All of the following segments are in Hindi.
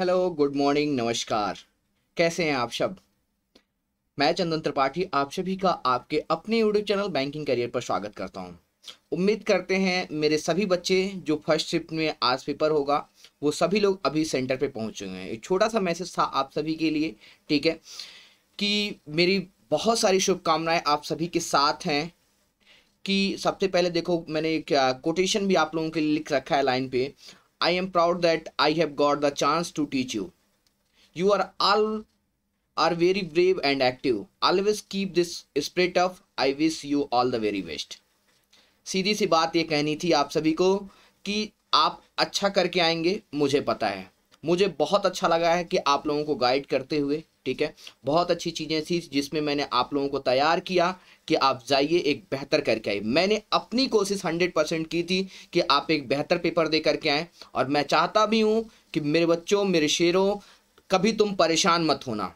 हेलो गुड मॉर्निंग नमस्कार कैसे हैं आप सब मैं चंदन त्रिपाठी आप सभी का आपके अपने यूट्यूब चैनल बैंकिंग करियर पर स्वागत करता हूं उम्मीद करते हैं मेरे सभी बच्चे जो फर्स्ट शिफ्ट में आज पेपर होगा वो सभी लोग अभी सेंटर पे पहुंच चुके हैं एक छोटा सा मैसेज था आप सभी के लिए ठीक है कि मेरी बहुत सारी शुभकामनाएं आप सभी के साथ हैं कि सबसे पहले देखो मैंने एक कोटेशन भी आप लोगों के लिए लिख रखा है लाइन पे I am proud that I have got the chance to teach you. You are all are very brave and active. Always keep this spirit up. I wish you all the very best. सीधी सी बात ये कहनी थी आप सभी को कि आप अच्छा करके आएंगे मुझे पता है मुझे बहुत अच्छा लगा है कि आप लोगों को गाइड करते हुए ठीक है बहुत अच्छी चीज़ें थी जिसमें मैंने आप लोगों को तैयार किया कि आप जाइए एक बेहतर करके आए मैंने अपनी कोशिश हंड्रेड परसेंट की थी कि आप एक बेहतर पेपर दे करके आएँ और मैं चाहता भी हूँ कि मेरे बच्चों मेरे शेरों कभी तुम परेशान मत होना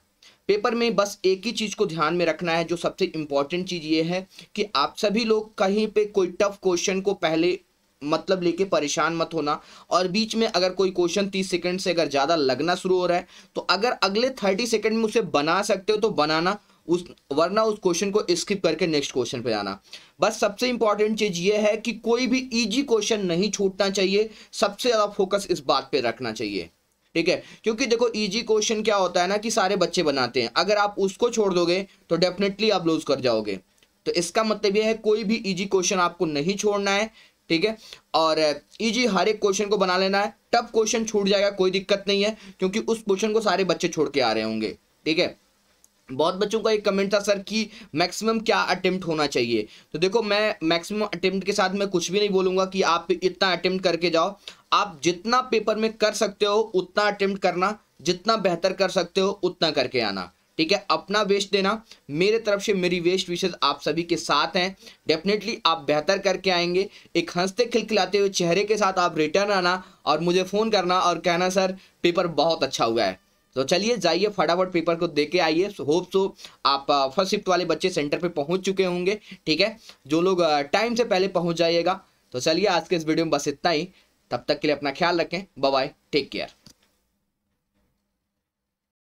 पेपर में बस एक ही चीज़ को ध्यान में रखना है जो सबसे इम्पॉर्टेंट चीज़ ये है कि आप सभी लोग कहीं पे कोई टफ क्वेश्चन को पहले मतलब लेके परेशान मत होना और बीच में अगर कोई क्वेश्चन तीस सेकंड से अगर ज़्यादा लगना शुरू हो रहा है तो अगर अगले थर्टी सेकंड में उसे बना सकते हो तो बनाना उस वरना उस क्वेश्चन को स्किप करके नेक्स्ट क्वेश्चन पे जाना बस सबसे इंपॉर्टेंट चीज़ ये है कि कोई भी इजी क्वेश्चन नहीं छूटना चाहिए सबसे ज़्यादा फोकस इस बात पर रखना चाहिए ठीक है क्योंकि देखो इजी क्वेश्चन क्या होता है ना कि सारे बच्चे बनाते हैं अगर आप उसको छोड़ दोगे तो डेफिनेटली आप लूज कर जाओगे तो इसका मतलब यह है कोई भी इजी क्वेश्चन आपको नहीं छोड़ना है ठीक है और इजी e हर एक क्वेश्चन को बना लेना है टफ क्वेश्चन छूट जाएगा कोई दिक्कत नहीं है क्योंकि उस क्वेश्चन को सारे बच्चे छोड़ के आ रहे होंगे ठीक है बहुत बच्चों का एक कमेंट था सर कि मैक्सिमम क्या अटेम्प्ट होना चाहिए तो देखो मैं मैक्सिमम अटेम्प्ट के साथ मैं कुछ भी नहीं बोलूंगा कि आप इतना अटेम्प्ट करके जाओ आप जितना पेपर में कर सकते हो उतना अटेम्प्ट करना जितना बेहतर कर सकते हो उतना करके आना ठीक है अपना बेस्ट देना मेरे तरफ से मेरी वेस्ट विशेष आप सभी के साथ हैं डेफिनेटली आप बेहतर करके आएंगे एक हंसते खिलखिलाते हुए चेहरे के साथ आप रिटर्न आना और मुझे फ़ोन करना और कहना सर पेपर बहुत अच्छा हुआ है तो चलिए जाइए फटाफट पेपर को दे के आइए होप सो आप फर्स्ट uh, शिफ्ट वाले बच्चे सेंटर पे पहुंच चुके होंगे ठीक है जो लोग टाइम uh, से पहले पहुंच जाइएगा तो चलिए आज के इस वीडियो में बस इतना ही तब तक के लिए अपना ख्याल रखें बाय टेक केयर